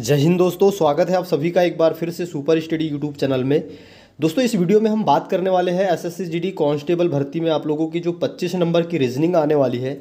जय हिंद दोस्तों स्वागत है आप सभी का एक बार फिर से सुपर स्टडी यूट्यूब चैनल में दोस्तों इस वीडियो में हम बात करने वाले हैं एसएससी जीडी कांस्टेबल भर्ती में आप लोगों की जो 25 नंबर की रीजनिंग आने वाली है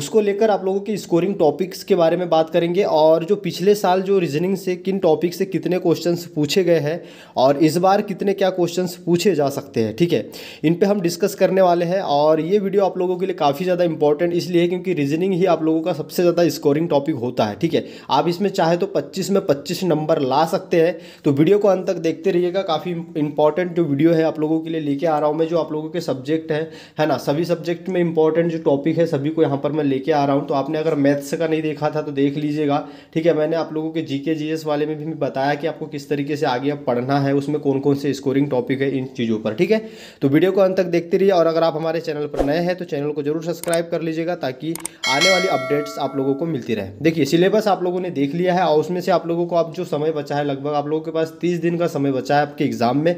उसको लेकर आप लोगों के स्कोरिंग टॉपिक्स के बारे में बात करेंगे और जो पिछले साल जो रीजनिंग से किन टॉपिक से कितने क्वेश्चन पूछे गए हैं और इस बार कितने क्या क्वेश्चन पूछे जा सकते हैं ठीक है इन पर हम डिस्कस करने वाले हैं और ये वीडियो आप लोगों के लिए काफ़ी ज़्यादा इंपॉर्टेंट इसलिए क्योंकि रीजनिंग ही आप लोगों का सबसे ज़्यादा स्कोरिंग टॉपिक होता है ठीक है आप इसमें चाहे तो पच्चीस में पच्चीस नंबर ला सकते हैं तो वीडियो को अंत तक देखते रहिएगा काफ़ी इंपॉर्टेंट जो वीडियो है आप लोगों के लिए लेके आ रहा हूँ मैं जो आप लोगों के सब्जेक्ट है ना सभी सब्जेक्ट में इंपॉर्टेंट जो टॉपिक है सभी को यहाँ पर मैं मैं लेके आ रहा हूँ तो आपने अगर मैथ्स का नहीं देखा था तो देख लीजिएगा ठीक है मैंने आप लोगों के जीके जीएस जी वाले में भी बताया कि आपको किस तरीके से आगे पढ़ना है उसमें कौन कौन से स्कोरिंग टॉपिक है इन चीज़ों पर ठीक है तो वीडियो को अंत तक देखते रहिए और अगर आप हमारे चैनल पर नए हैं तो चैनल को जरूर सब्सक्राइब कर लीजिएगा ताकि आने वाली अपडेट्स आप लोगों को मिलती रहे देखिए सिलेबस आप लोगों ने देख लिया है और उसमें से आप लोगों को अब जो समय बचा है लगभग आप लोगों के पास तीस दिन का समय बचा है आपके एग्ज़ाम में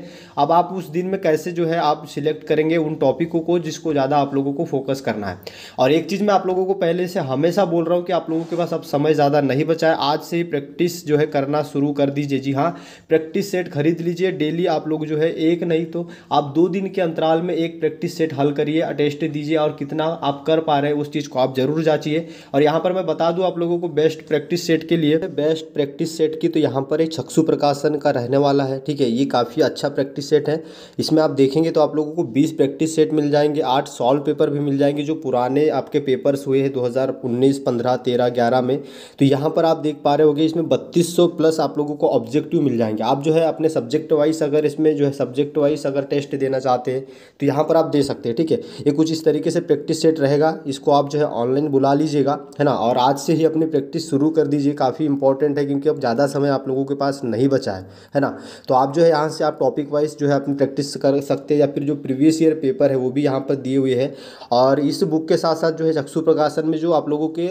अब आप उस दिन में कैसे जो है आप सिलेक्ट करेंगे उन टॉपिकों को जिसको ज़्यादा आप लोगों को फोकस करना है और एक चीज़ मैं आप लोगों लोगों को पहले से हमेशा बोल रहा हूँ कि आप लोगों के पास अब समय ज़्यादा नहीं बचा है आज से ही प्रैक्टिस जो है करना शुरू कर दीजिए जी हाँ प्रैक्टिस सेट खरीद लीजिए डेली आप लोग जो है एक नहीं तो आप दो दिन के अंतराल में एक प्रैक्टिस सेट हल करिए अटेस्ट दीजिए और कितना आप कर पा रहे हैं उस चीज़ को आप ज़रूर जाचिए और यहाँ पर मैं बता दूँ आप लोगों को बेस्ट प्रैक्टिस सेट के लिए बेस्ट प्रैक्टिस सेट की तो यहाँ पर एक छक्सु प्रकाशन का रहने वाला है ठीक है ये काफ़ी अच्छा प्रैक्टिस सेट है इसमें आप देखेंगे तो आप लोगों को बीस प्रैक्टिस सेट मिल जाएंगे आठ सॉल्व पेपर भी मिल जाएंगे जो पुराने आपके पेपर्स हुए हैं 2019 15 13 11 में तो यहाँ पर आप देख पा रहे होगे इसमें 3200 प्लस आप लोगों को ऑब्जेक्टिव मिल जाएंगे आप जो है अपने सब्जेक्ट वाइज अगर इसमें जो है सब्जेक्ट वाइज अगर टेस्ट देना चाहते हैं तो यहाँ पर आप दे सकते हैं ठीक है ये कुछ इस तरीके से प्रैक्टिस सेट रहेगा इसको आप जो है ऑनलाइन बुला लीजिएगा है ना और आज से ही अपनी प्रैक्टिस शुरू कर दीजिए काफ़ी इंपॉर्टेंट है क्योंकि अब ज़्यादा समय आप लोगों के पास नहीं बचा है है ना तो आप जो है यहाँ से आप टॉपिक वाइज जो है अपनी प्रैक्टिस कर सकते हैं या फिर जो प्रीवियस ईयर पेपर है वो भी यहाँ पर दिए हुए हैं और इस बुक के साथ साथ जो है चक्षु प्रकाशन में जो आप लोगों के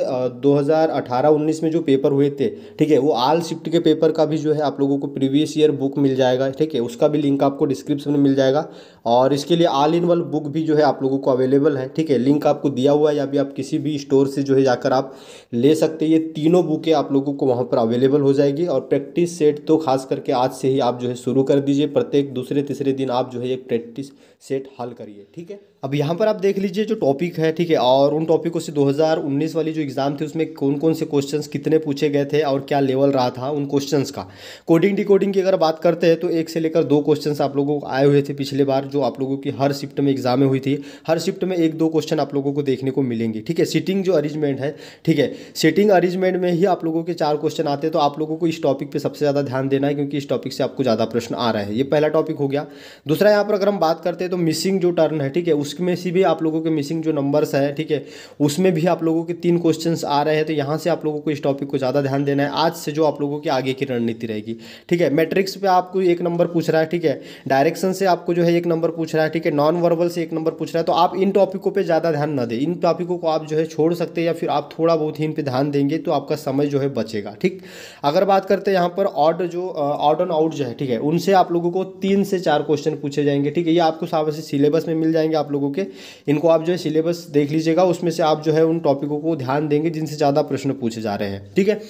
2018-19 में जो पेपर हुए थे ठीक है वो आल शिफ्ट के पेपर का भी जो है आप लोगों को प्रीवियस ईयर बुक मिल जाएगा ठीक है उसका भी लिंक आपको डिस्क्रिप्शन में मिल जाएगा और इसके लिए आल इन वन बुक भी जो है आप लोगों को अवेलेबल है ठीक है लिंक आपको दिया हुआ है या भी आप किसी भी स्टोर से जो है जाकर आप ले सकते हैं ये तीनों बुकें आप लोगों को वहाँ पर अवेलेबल हो जाएगी और प्रैक्टिस सेट तो खास करके आज से ही आप जो है शुरू कर दीजिए प्रत्येक दूसरे तीसरे दिन आप जो है एक प्रैक्टिस सेट हल करिए ठीक है अब यहाँ पर आप देख लीजिए जो टॉपिक है ठीक है और उन टॉपिक को से 2019 वाली जो एग्ज़ाम थी उसमें कौन कौन से क्वेश्चंस कितने पूछे गए थे और क्या लेवल रहा था उन क्वेश्चंस का कोडिंग डिकोडिंग की अगर बात करते हैं तो एक से लेकर दो क्वेश्चंस आप लोगों को आए हुए थे पिछले बार जो आप लोगों की हर शिफ्ट में एग्जामें हुई थी हर शिफ्ट में एक दो क्वेश्चन आप लोगों को देखने को मिलेंगे ठीक है सीटिंग जो अरेंजमेंट है ठीक है सीटिंग अरेंजमेंट में ही आप लोगों के चार क्वेश्चन आते हैं तो आप लोगों को इस टॉपिक पर सबसे ज़्यादा ध्यान देना है क्योंकि इस टॉपिक से आपको ज़्यादा प्रश्न आ रहा है ये पहला टॉपिक हो गया दूसरा यहाँ पर अगर हम बात करते हैं तो मिसिंग जो टर्न है ठीक है उसमें से भी आप लोगों के मिसिंग जो नंबर्स है ठीक है उस उसमें भी आप लोगों के तीन क्वेश्चन आ रहे हैं तो यहाँ से आप लोगों को इस टॉपिक को ज़्यादा ध्यान देना है आज से जो आप लोगों की आगे की रणनीति रहेगी ठीक है मैट्रिक्स पे आपको एक नंबर पूछ रहा है ठीक है डायरेक्शन से आपको जो है एक नंबर पूछ रहा है ठीक है नॉन वर्बल से एक नंबर पूछ रहा है तो आप इन टॉपिकों पर ज़्यादा ध्यान न दें इन टॉपिकों को आप जो है छोड़ सकते हैं या फिर आप थोड़ा बहुत ही इन पर ध्यान देंगे तो आपका समय जो है बचेगा ठीक अगर बात करते हैं यहाँ पर ऑर्ड जो ऑर्ड एंड आउट जो है ठीक है उनसे आप लोगों को तीन से चार क्वेश्चन पूछे जाएंगे ठीक है ये आपको सिलेबस में मिल जाएंगे आप लोगों के इनको आप जो है सिलेबस देख लीजिएगा उसमें से आप जो है उन टॉपिकों को ध्यान देंगे जिनसे ज़्यादा प्रश्न पूछे जा रहे हैं ठीक है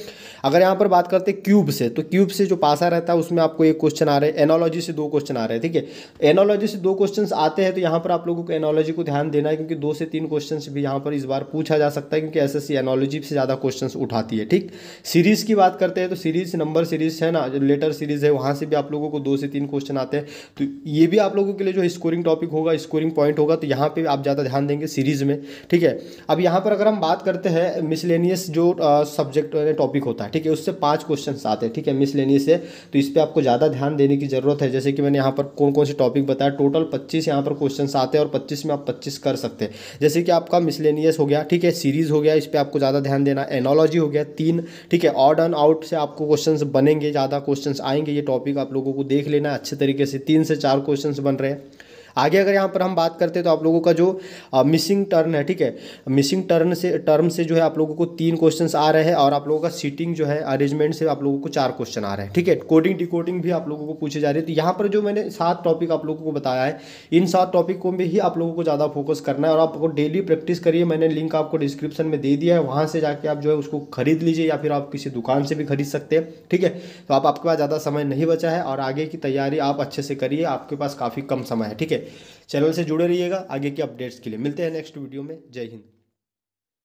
अगर यहाँ पर बात करते क्यूब से तो क्यूब से जो पासा रहता है उसमें आपको एक क्वेश्चन आ रहे हैं एनोलॉजी से दो क्वेश्चन आ रहे हैं ठीक है एनोलॉजी से दो क्वेश्चन आते हैं तो यहाँ पर आप लोगों को एनोलॉजी को ध्यान देना है क्योंकि दो से तीन क्वेश्चन भी यहाँ पर इस बार पूछा जा सकता है क्योंकि एस एस एनोलॉजी से ज़्यादा क्वेश्चन उठाती है ठीक सीरीज़ की बात करते हैं तो सीरीज़ नंबर सीरीज़ है ना लेटर सीरीज़ है वहाँ से भी आप लोगों को दो से तीन क्वेश्चन आते हैं तो ये भी आप लोगों के लिए जो स्कोरिंग टॉपिक होगा स्कोरिंग पॉइंट होगा तो यहाँ पर आप ज़्यादा ध्यान देंगे सीरीज़ में ठीक है अब यहाँ पर अगर हम बात करते हैं मिसलेनियस जो सब्जेक्ट टॉपिक होता है ठीक है उससे पाँच क्वेश्चन आते हैं ठीक है मिसलेनियस से तो इस पर आपको ज़्यादा ध्यान देने की ज़रूरत है जैसे कि मैंने यहाँ पर कौन कौन से टॉपिक बताया टोटल पच्चीस यहाँ पर क्वेश्चन आते हैं और पच्चीस में आप पच्चीस कर सकते हैं जैसे कि आपका मिसलेनियस हो गया ठीक है सीरीज़ हो गया इस पर आपको ज़्यादा ध्यान देना एनोलॉजी हो गया तीन ठीक है ऑड एंड आउट से आपको क्वेश्चन बनेंगे ज़्यादा क्वेश्चन आएंगे ये टॉपिक आप लोगों को देख लेना अच्छे तरीके से तीन से चार क्वेश्चन बन रहे हैं आगे अगर यहाँ पर हम बात करते हैं तो आप लोगों का जो मिसिंग टर्न है ठीक है मिसिंग टर्न से टर्म से जो है आप लोगों को तीन क्वेश्चन आ रहे हैं और आप लोगों का सीटिंग जो है अरेंजमेंट से आप लोगों को चार क्वेश्चन आ रहे हैं ठीक है कोडिंग डिकोडिंग भी आप लोगों को पूछे जा रहे हैं तो यहाँ पर जो मैंने सात टॉपिक आप लोगों को बताया है इन सात टॉपिक को भी आप लोगों को ज़्यादा फोकस करना है और आपको डेली प्रैक्टिस करिए मैंने लिंक आपको डिस्क्रिप्शन में दे दिया है वहाँ से जाके आप जो है उसको खरीद लीजिए या फिर आप किसी दुकान से भी खरीद सकते हैं ठीक है तो आप आपके पास ज़्यादा समय नहीं बचा है और आगे की तैयारी आप अच्छे से करिए आपके पास काफ़ी कम समय है ठीक है चैनल से जुड़े रहिएगा आगे के अपडेट्स के लिए मिलते हैं नेक्स्ट वीडियो में जय हिंद